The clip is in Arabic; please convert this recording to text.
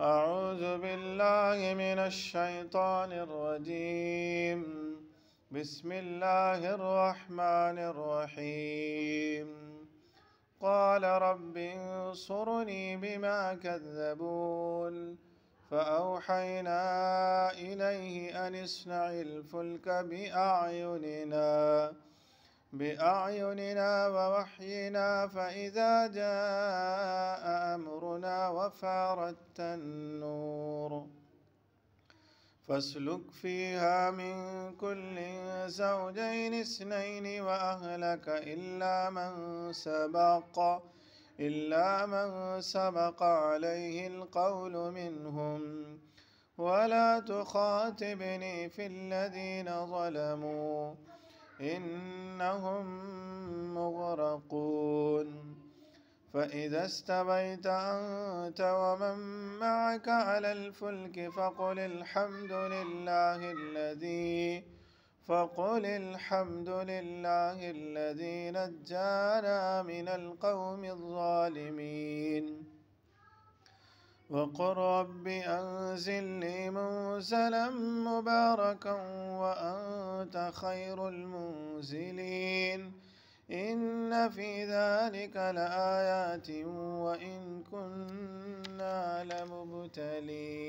أعوذ بالله من الشيطان الرجيم بسم الله الرحمن الرحيم قال رب انصرني بما كذبون فأوحينا إليه أن اصنع الفلك بأعيننا بأعيننا ووحينا فإذا جاء أمرنا وفار التنور فاسلك فيها من كل زوجين اثنين وأهلك إلا من سبق إلا من سبق عليه القول منهم ولا تخاطبني في الذين ظلموا إنهم مغرقون فإذا استويت أنت ومن معك على الفلك فقل الحمد لله الذي فقل الحمد لله الذي نجانا من القوم الظالمين وقل رب أنزلني منزلا مباركا وأنت خير المنزلين إن في ذلك لآيات وإن كنا لمبتلين